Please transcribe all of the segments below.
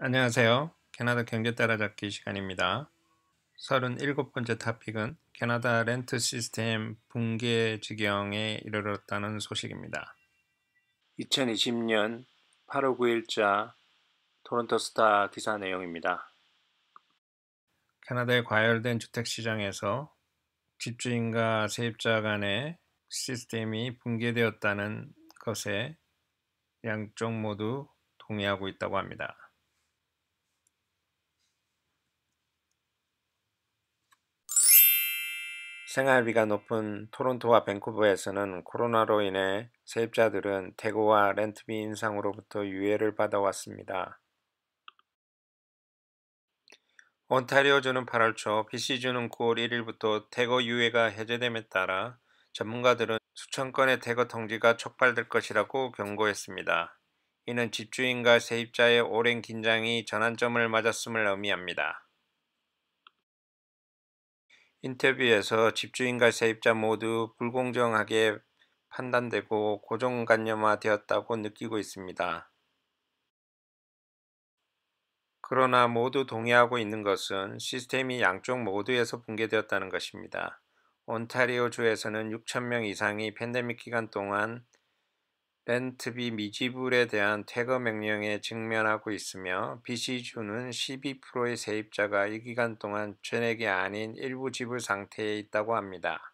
안녕하세요. 캐나다 경제 따라잡기 시간입니다. 37번째 타픽은 캐나다 렌트 시스템 붕괴 지경에 이르렀다는 소식입니다. 2020년 8월 9일자 토론토 스타 기사 내용입니다. 캐나다의 과열된 주택 시장에서 집주인과 세입자 간의 시스템이 붕괴되었다는 것에 양쪽 모두 동의하고 있다고 합니다. 생활비가 높은 토론토와 밴쿠버에서는 코로나로 인해 세입자들은 태고와 렌트비 인상으로부터 유예를 받아왔습니다. 온타리오주는 8월 초, BC주는 9월 1일부터 태거 유예가 해제됨에 따라 전문가들은 수천 건의 태거 통지가 촉발될 것이라고 경고했습니다. 이는 집주인과 세입자의 오랜 긴장이 전환점을 맞았음을 의미합니다. 인터뷰에서 집주인과 세입자 모두 불공정하게 판단되고 고정관념화 되었다고 느끼고 있습니다. 그러나 모두 동의하고 있는 것은 시스템이 양쪽 모두에서 붕괴되었다는 것입니다. 온타리오주에서는 6천명 이상이 팬데믹 기간 동안 렌트비 미지불에 대한 퇴거 명령에 직면하고 있으며 BC주는 12%의 세입자가 이 기간 동안 전액이 아닌 일부 지불 상태에 있다고 합니다.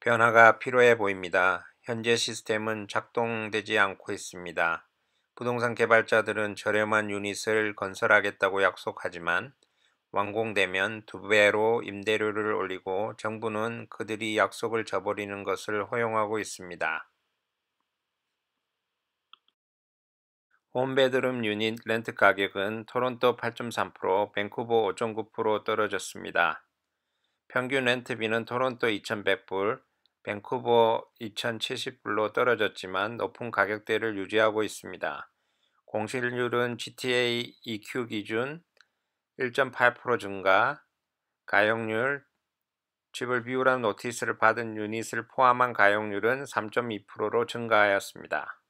변화가 필요해 보입니다. 현재 시스템은 작동되지 않고 있습니다. 부동산 개발자들은 저렴한 유닛을 건설하겠다고 약속하지만 완공되면 두 배로 임대료를 올리고 정부는 그들이 약속을 저버리는 것을 허용하고 있습니다. 홈베드룸 유닛 렌트 가격은 토론토 8.3%, 밴쿠버 5.9% 떨어졌습니다. 평균 렌트비는 토론토 2,100불, 밴쿠버 2,070불로 떨어졌지만 높은 가격대를 유지하고 있습니다. 공실률은 GTA EQ 기준 1.8% 증가, 가용률, 집을 비우라는 노티스를 받은 유닛을 포함한 가용률은 3.2%로 증가하였습니다.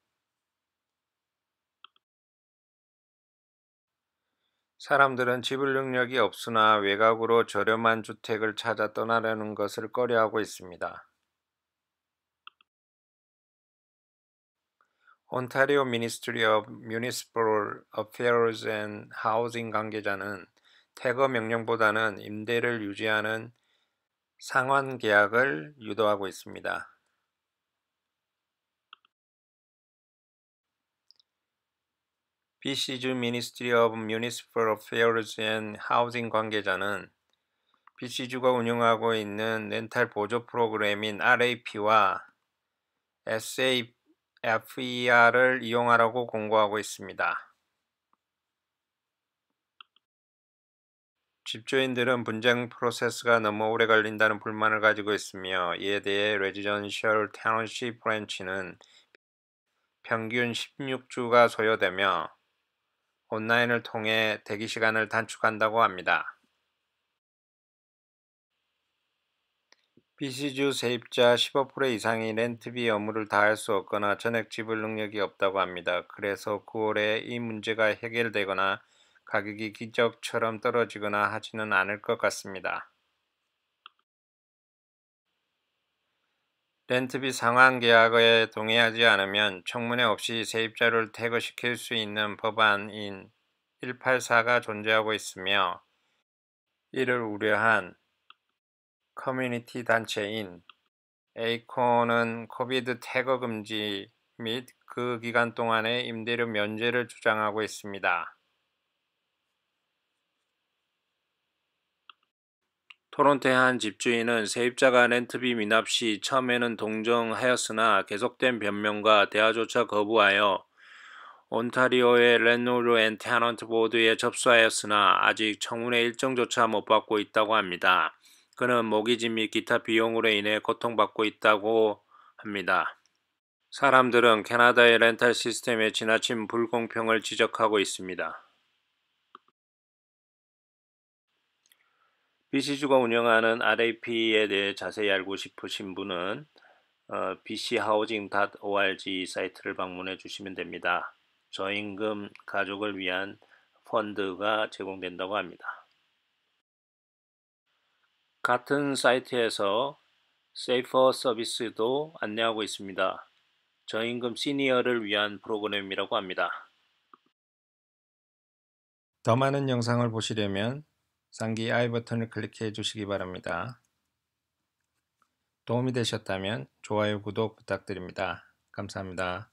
사람들은 지불 능력이 없으나 외곽으로 저렴한 주택을 찾아 떠나려는 것을 꺼려하고 있습니다. 온타리오 미니스트리 오브 뮤니스퍼 어페어즈 앤 하우징 관계자는 퇴거 명령보다는 임대를 유지하는 상환 계약을 유도하고 있습니다. BC주 Ministry of Municipal Affairs and Housing 관계자는 BC주가 운영하고 있는 렌탈 보조 프로그램인 RAP와 SAFER을 이용하라고 공고하고 있습니다. 집주인들은 분쟁 프로세스가 너무 오래 걸린다는 불만을 가지고 있으며 이에 대해 레지던셜 타운시 브랜치는 평균 16주가 소요되며 온라인을 통해 대기 시간을 단축한다고 합니다. BC주 세입자 15% 이상이 렌트비 업무를 다할 수 없거나 전액 지불 능력이 없다고 합니다. 그래서 9월에 이 문제가 해결되거나 가격이 기적처럼 떨어지거나 하지는 않을 것 같습니다. 렌트비 상환 계약에 동의하지 않으면 청문회 없이 세입자를 퇴거시킬 수 있는 법안인 184가 존재하고 있으며 이를 우려한 커뮤니티 단체인 에이콘은 코비드 퇴거 금지 및 그 기간 동안의 임대료 면제를 주장하고 있습니다. 토론토의 한 집주인은 세입자가 렌트비 미납 시 처음에는 동정하였으나 계속된 변명과 대화조차 거부하여 온타리오의 렌노르 앤 테넌트 보드에 접수하였으나 아직 청문회 일정조차 못 받고 있다고 합니다. 그는 모기지 및 기타 비용으로 인해 고통받고 있다고 합니다. 사람들은 캐나다의 렌탈 시스템에 지나친 불공평을 지적하고 있습니다. BC주가 운영하는 RAP에 대해 자세히 알고 싶으신 분은 어, bchousing.org 사이트를 방문해 주시면 됩니다. 저임금 가족을 위한 펀드가 제공된다고 합니다. 같은 사이트에서 세이퍼 서비스도 안내하고 있습니다. 저임금 시니어를 위한 프로그램이라고 합니다. 더 많은 영상을 보시려면 상기 I 버튼을 클릭해 주시기 바랍니다. 도움이 되셨다면 좋아요, 구독 부탁드립니다. 감사합니다.